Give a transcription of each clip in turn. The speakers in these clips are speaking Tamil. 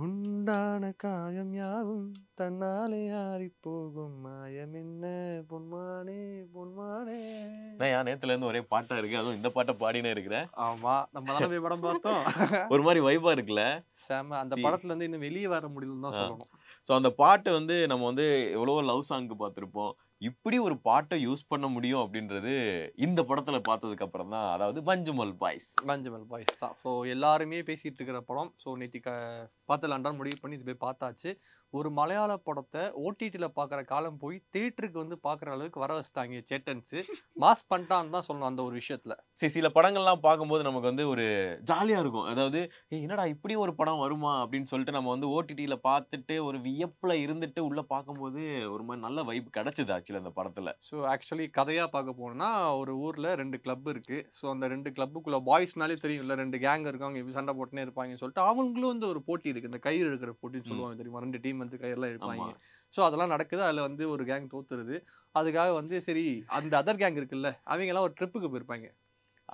உண்டான காயம் யாவும் தன்னாலே ஆறி போகும் மாயம் என்ன பொன்மானே பொன்மானே நான் நேத்துல இருந்து ஒரே பாட்டா இருக்கு அதுவும் இந்த பாட்டை பாடினே இருக்கிறேன் ஆமா நம்ம தானே போய் படம் பார்த்தோம் ஒரு மாதிரி வைபா இருக்குல்ல சாம அந்த படத்துல இருந்து இன்னும் வெளியே வர முடியலன்னு தான் சொல்லணும் ஸோ அந்த பாட்டு வந்து நம்ம வந்து எவ்வளோ லவ் சாங்க்கு பார்த்துருப்போம் இப்படி ஒரு பாட்டை யூஸ் பண்ண முடியும் அப்படின்றது இந்த படத்தில் பார்த்ததுக்கு அப்புறம் தான் அதாவது மஞ்சுமல் பாய்ஸ் மஞ்சுமல் பாய்ஸ் தான் ஸோ எல்லாருமே பேசிகிட்டு இருக்கிற படம் ஸோ நேற்று க பார்த்தலான்டான் முடிவு பண்ணி இது போய் பார்த்தாச்சு ஒரு மலையாள படத்தை ஓடிடியில் பார்க்குற காலம் போய் தேட்டருக்கு வந்து பார்க்குற அளவுக்கு வர வச்சுட்டாங்க சேட்டன்ஸு மாஸ் பண்ணிட்டான்னு தான் சொல்லணும் அந்த ஒரு விஷயத்தில் சரி சில படங்கள்லாம் பார்க்கும்போது நமக்கு வந்து ஒரு ஜாலியாக இருக்கும் அதாவது என்னடா இப்படி ஒரு படம் வருமா அப்படின்னு சொல்லிட்டு நம்ம வந்து ஓடிடியில் பார்த்துட்டு ஒரு வியப்பில் இருந்துட்டு உள்ளே பார்க்கும்போது ஒரு மாதிரி நல்ல வைப் கிடச்சிது ஆக்சுவலி அந்த படத்தில் ஸோ ஆக்சுவலி கதையாக பார்க்க போனோம்னா ஒரு ஊரில் ரெண்டு கிளப் இருக்குது ஸோ அந்த ரெண்டு கிளப்புக்குள்ளே பாய்ஸ்னாலே தெரியும் இல்லை ரெண்டு கேங் எப்படி சண்டை போட்டுனே இருப்பாங்கன்னு சொல்லிட்டு அவங்களும் வந்து ஒரு போட்டி இருக்குது இந்த கயிறு எடுக்கிற போட்டின்னு சொல்லுவாங்க தெரியுமா ரெண்டு டீம் மந்த்து எல்லாம் இருப்பாங்க ஸோ அதெல்லாம் நடக்குது அதில் வந்து ஒரு கேங் தோத்துருது அதுக்காக வந்து சரி அந்த அதர் கேங் இருக்குல்ல அவங்கெல்லாம் ஒரு ட்ரிப்புக்கு போயிருப்பாங்க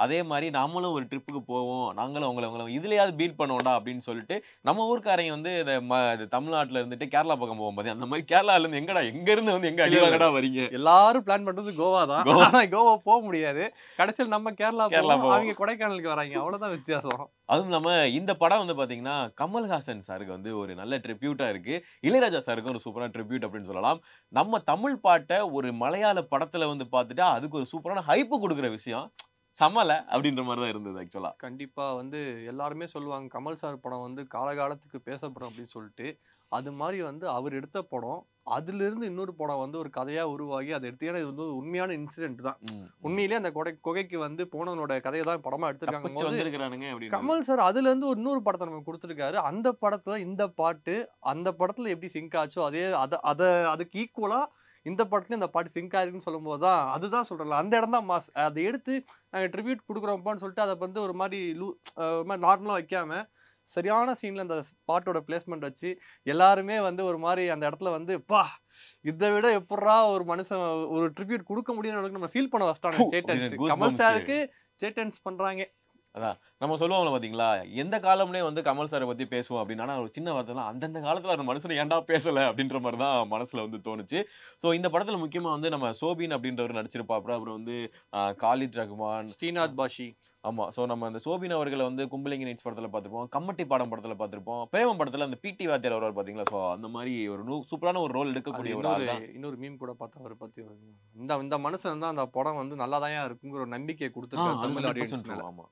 அதே மாதிரி நாமளும் ஒரு ட்ரிப்புக்கு போவோம் நாங்களும் உங்களை உங்களை இதுலையாவது பீட் பண்ணுவோம்டா அப்படின்னு சொல்லிட்டு நம்ம ஊருக்காரங்க வந்து இந்த ம தமிழ்நாட்டில் இருந்துட்டு கேரளா பக்கம் போகும் போகும்போது அந்த மாதிரி கேரளாலேருந்து எங்கடா எங்கேருந்து வந்து எங்கே அடிவாங்கடா வரீங்க எல்லாரும் பிளான் பண்ணுறது கோவா தான் கோவா போக முடியாது கடைசியில் நம்ம கேரளா கேரளா அவங்க கொடைக்கானலுக்கு வராங்க அவ்வளோதான் வித்தியாசம் அதுவும் நம்ம இந்த படம் வந்து பார்த்தீங்கன்னா கமல்ஹாசன் சாருக்கு வந்து ஒரு நல்ல ட்ரிபியூட்டாக இருக்குது இளையராஜா சாருக்கு ஒரு சூப்பரான ட்ரிபியூட் அப்படின்னு சொல்லலாம் நம்ம தமிழ் பாட்டை ஒரு மலையாள படத்தில் வந்து பார்த்துட்டா அதுக்கு ஒரு சூப்பரான ஹைப்பு கொடுக்குற விஷயம் சமல அப்படின்ற மாதிரி தான் இருந்தது ஆக்சுவலா கண்டிப்பா வந்து எல்லாருமே சொல்லுவாங்க கமல் சார் படம் வந்து காலகாலத்துக்கு பேசப்படும் அப்படின்னு சொல்லிட்டு அது மாதிரி வந்து அவர் எடுத்த படம் அதுல இருந்து இன்னொரு படம் வந்து ஒரு கதையா உருவாகி அதை எடுத்தீங்கன்னா இது வந்து உண்மையான இன்சிடென்ட் தான் உண்மையிலேயே அந்த கொடை குகைக்கு வந்து போனவனோட கதையை தான் படமா எடுத்துருக்காங்க கமல் சார் அதுல இருந்து ஒரு இன்னொரு படத்தை நமக்கு கொடுத்துருக்காரு அந்த படத்துல இந்த பாட்டு அந்த படத்துல எப்படி சிங்க் ஆச்சோ அதே அதை அதை அதுக்கு ஈக்குவலா இந்த பாட்டுக்கு இந்த பாட்டு சிங்க் ஆயிருக்குன்னு சொல்லும்போது தான் அதுதான் சொல்கிறல அந்த இடம் தான் மாஸ் அதை எடுத்து நாங்கள் ட்ரிபியூட் கொடுக்குறோம்ப்பான்னு சொல்லிட்டு அதை வந்து ஒரு மாதிரி லூ ஒரு மாதிரி நார்மலாக வைக்காமல் சரியான சீனில் அந்த பாட்டோட பிளேஸ்மெண்ட் வச்சு எல்லாருமே வந்து ஒரு மாதிரி அந்த இடத்துல வந்து பா இதை விட எப்படா ஒரு மனுஷன் ஒரு ட்ரிபியூட் கொடுக்க முடியும்னு நம்ம ஃபீல் பண்ண வச்சிட்டாங்க கமல் சாருக்கு சேட்டன்ஸ் பண்ணுறாங்க அதான் நம்ம சொல்லுவோம்ல பார்த்தீங்களா எந்த காலம்லேயே வந்து கமல் சாரை பற்றி பேசுவோம் அப்படின்னா ஒரு சின்ன வார்த்தை தான் அந்தந்த காலத்தில் ஒரு மனுஷனை ஏன்டா பேசலை அப்படின்ற மாதிரி தான் மனசில் வந்து தோணுச்சு ஸோ இந்த படத்தில் முக்கியமாக வந்து நம்ம சோபின் அப்படின்றவர் நடிச்சிருப்பா அப்புறம் அப்புறம் வந்து காலித் ரஹ்மான் ஸ்ரீநாத் பாஷி ஆமாம் ஸோ நம்ம அந்த சோபின் அவர்களை வந்து கும்பலிங்க நைட்ஸ் படத்தில் பார்த்துருப்போம் கம்மட்டி பாடம் படத்தில் பார்த்துருப்போம் பிரேமம் படத்தில் அந்த பிடி வாத்தியார் அவர் பார்த்தீங்களா ஸோ அந்த மாதிரி ஒரு நூ சூப்பரான ஒரு ரோல் எடுக்கக்கூடிய ஒரு இன்னொரு மீன் கூட பார்த்தா அவர் பற்றி இந்த இந்த மனுஷன் தான் அந்த படம் வந்து நல்லா தான் இருக்குங்கிற ஒரு நம்பிக்கையை கொடுத்துருக்காங்க ஆமாம்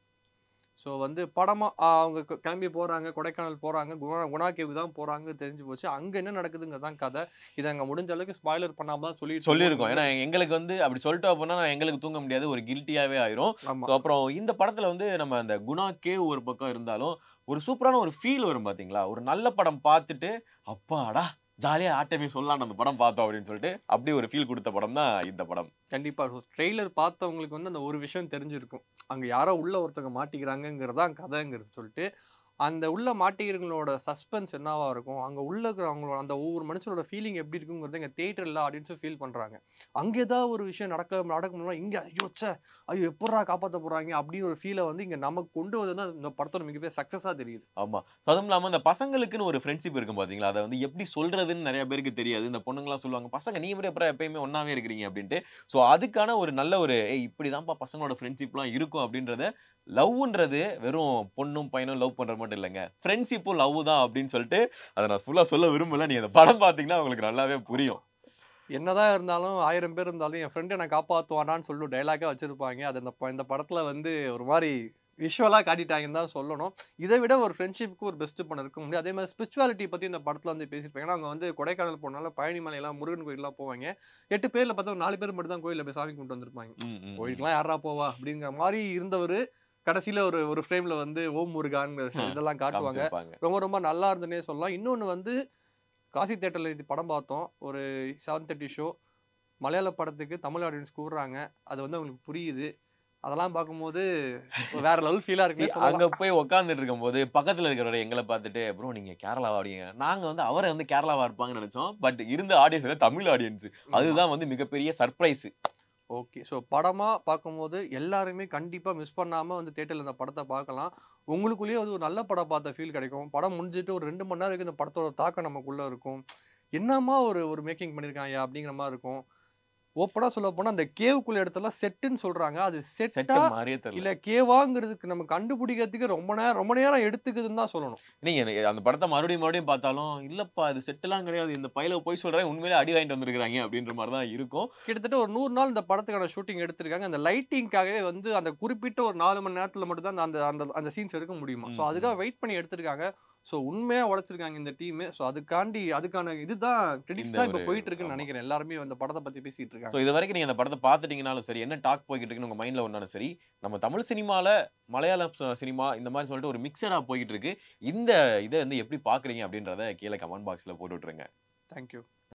ஸோ வந்து படமாக அவங்க கிளம்பி போகிறாங்க கொடைக்கானல் போகிறாங்க குணா குணா கேவு தான் போகிறாங்க தெரிஞ்சு போச்சு அங்கே என்ன நடக்குதுங்க தான் கதை இதை அங்கே முடிஞ்ச அளவுக்கு ஸ்பாய்லர் பண்ணாமல் தான் சொல்லி சொல்லியிருக்கோம் ஏன்னா எங்களுக்கு வந்து அப்படி சொல்லிட்டு அப்படின்னா எங்களுக்கு தூங்க முடியாது ஒரு கில்ட்டியாகவே ஆயிரும் அப்புறம் இந்த படத்தில் வந்து நம்ம அந்த குணா கேவ் ஒரு பக்கம் இருந்தாலும் ஒரு சூப்பரான ஒரு ஃபீல் வரும் பார்த்தீங்களா ஒரு நல்ல படம் பார்த்துட்டு அப்பாடா ஜாலியாக ஆட்டமே சொல்லலாம் நம்ம படம் பார்த்தோம் அப்படின்னு சொல்லிட்டு அப்படியே ஒரு ஃபீல் கொடுத்த படம் தான் இந்த படம் கண்டிப்பாக ஸோ ட்ரெய்லர் பார்த்தவங்களுக்கு வந்து அந்த ஒரு விஷயம் தெரிஞ்சிருக்கும் அங்கே யாரோ உள்ள ஒருத்தவங்க மாட்டிக்கிறாங்கங்கிறதான் கதைங்கிறது சொல்லிட்டு அந்த உள்ள மாட்டிக்கிறவங்களோட சஸ்பென்ஸ் என்னவாக இருக்கும் அங்கே உள்ள இருக்கிறவங்களோட அந்த ஒவ்வொரு மனுஷனோட ஃபீலிங் எப்படி இருக்குங்கிறது எங்கள் தேட்டரில் ஆடியன்ஸும் ஃபீல் பண்ணுறாங்க அங்கே ஏதாவது ஒரு விஷயம் நடக்க நடக்க இங்க இங்கே ஐயோ சே ஐயோ எப்படா காப்பாற்ற போகிறாங்க அப்படின்னு ஒரு ஃபீலை வந்து இங்கே நமக்கு கொண்டு வந்ததுன்னா இந்த படத்தோட மிகப்பெரிய சக்ஸஸாக தெரியுது ஆமாம் அதுவும் இல்லாமல் அந்த பசங்களுக்குன்னு ஒரு ஃப்ரெண்ட்ஷிப் இருக்கும் பார்த்தீங்களா அதை வந்து எப்படி சொல்கிறதுன்னு நிறைய பேருக்கு தெரியாது இந்த பொண்ணுங்களாம் சொல்லுவாங்க பசங்க நீ எப்படி எப்பறம் எப்பயுமே ஒன்றாவே இருக்கிறீங்க அப்படின்ட்டு ஸோ அதுக்கான ஒரு நல்ல ஒரு இப்படி தான்ப்பா பசங்களோட ஃப்ரெண்ட்ஷிப்லாம் இருக்கும் அப்படின்றத லவ்ன்றது வெறும் பொண்ணும் பையனும் லவ் பண்ணுற மட்டும் இல்லைங்க ஃப்ரெண்ட்ஷிப்பும் லவ் தான் அப்படின்னு சொல்லிட்டு அதை நான் ஃபுல்லாக சொல்ல விரும்பல நீ அந்த படம் பார்த்தீங்கன்னா உங்களுக்கு நல்லாவே புரியும் என்னதான் இருந்தாலும் ஆயிரம் பேர் இருந்தாலும் என் ஃப்ரெண்டு நான் காப்பாற்றுவானான்னு சொல்லி டைலாகே வச்சுருப்பாங்க அது அந்த இந்த படத்தில் வந்து ஒரு மாதிரி விஷுவலாக காட்டிட்டாங்கன்னு தான் சொல்லணும் இதை விட ஒரு ஃப்ரெண்ட்ஷிப்புக்கு ஒரு பெஸ்ட் பண்ண இருக்க முடியும் அதே மாதிரி ஸ்பிரிச்சுவாலிட்டி பற்றி இந்த படத்தில் வந்து பேசியிருப்பாங்க ஏன்னா அவங்க வந்து கொடைக்கானல் போனால பழனிமலையெல்லாம் முருகன் கோயிலெலாம் போவாங்க எட்டு பேரில் பார்த்தா நாலு பேர் மட்டும் தான் கோயிலில் போய் சாமி கொண்டு வந்திருப்பாங்க கோயிலுக்குலாம் யாரா போவா அப்படிங்கிற மாதிரி இருந்தவர் கடைசியில் ஒரு ஒரு ஃப்ரேமில் வந்து ஓம் முருகான் இதெல்லாம் காட்டுவாங்க ரொம்ப ரொம்ப நல்லா இருந்துன்னே சொல்லலாம் இன்னொன்று வந்து காசி தேட்டரில் இது படம் பார்த்தோம் ஒரு செவன் தேர்ட்டி ஷோ மலையாள படத்துக்கு தமிழ் ஆடியன்ஸ் கூடுறாங்க அது வந்து அவங்களுக்கு புரியுது அதெல்லாம் பார்க்கும்போது வேற லெவல் ஃபீலா இருக்கு அங்க போய் உட்காந்துட்டு இருக்கும் போது பக்கத்துல இருக்கிறவர் எங்களை பார்த்துட்டு ப்ரோ நீங்க கேரளாவா அப்படிங்க நாங்க வந்து அவரை வந்து கேரளாவா இருப்பாங்கன்னு நினைச்சோம் பட் இருந்த ஆடியன்ஸ் தமிழ் ஆடியன்ஸ் அதுதான் வந்து மிகப்பெரிய சர்ப்ரைஸு ஓகே ஸோ படமாக பார்க்கும்போது எல்லாருமே கண்டிப்பாக மிஸ் பண்ணாமல் வந்து தேட்டரில் இந்த படத்தை பார்க்கலாம் உங்களுக்குள்ளேயே அது ஒரு நல்ல படம் பார்த்த ஃபீல் கிடைக்கும் படம் முடிஞ்சிட்டு ஒரு ரெண்டு மணி நேரம் இந்த படத்தோட தாக்கம் நமக்குள்ளே இருக்கும் என்னம்மா ஒரு ஒரு மேக்கிங் பண்ணியிருக்காங்க அப்படிங்கிற மாதிரி இருக்கும் ஓப்பனாக சொல்ல போனால் அந்த கேவுக்குள்ள இடத்துல செட்டுன்னு சொல்கிறாங்க அது செட் மாதிரியே இல்லை கேவாங்கிறதுக்கு நம்ம கண்டுபிடிக்கிறதுக்கு ரொம்ப நேரம் ரொம்ப நேரம் எடுத்துக்குதுன்னு தான் சொல்லணும் நீங்கள் அந்த படத்தை மறுபடியும் மறுபடியும் பார்த்தாலும் இல்லைப்பா இது செட்டெல்லாம் கிடையாது இந்த பையில போய் சொல்கிறேன் உண்மையிலே அடி வாங்கிட்டு வந்திருக்கிறாங்க அப்படின்ற மாதிரி தான் இருக்கும் கிட்டத்தட்ட ஒரு நூறு நாள் இந்த படத்துக்கான ஷூட்டிங் எடுத்திருக்காங்க அந்த லைட்டிங்காகவே வந்து அந்த குறிப்பிட்ட ஒரு நாலு மணி நேரத்தில் மட்டும்தான் அந்த அந்த அந்த சீன்ஸ் எடுக்க முடியுமா ஸோ அதுக்காக வெயிட் பண்ணி எடுத்திருக்காங்க ஸோ உண்மையாக உழைச்சிருக்காங்க இந்த டீமு ஸோ அதுக்காண்டி அதுக்கான இதுதான் கிரெடிட்ஸ் தான் இப்போ போயிட்டு இருக்குன்னு நினைக்கிறேன் எல்லாருமே அந்த படத்தை பற்றி பேசிட்டு இருக்காங்க ஸோ இது வரைக்கும் நீங்கள் அந்த படத்தை பார்த்துட்டீங்கனாலும் சரி என்ன டாக் போய்கிட்டு இருக்குன்னு உங்கள் மைண்டில் ஒன்றாலும் சரி நம்ம தமிழ் சினிமாவில் மலையாள சினிமா இந்த மாதிரி சொல்லிட்டு ஒரு மிக்சராக போயிட்டு இருக்கு இந்த இதை வந்து எப்படி பார்க்குறீங்க அப்படின்றத கீழே கமெண்ட் பாக்ஸில் போட்டு விட்ருங்க தேங்க்யூ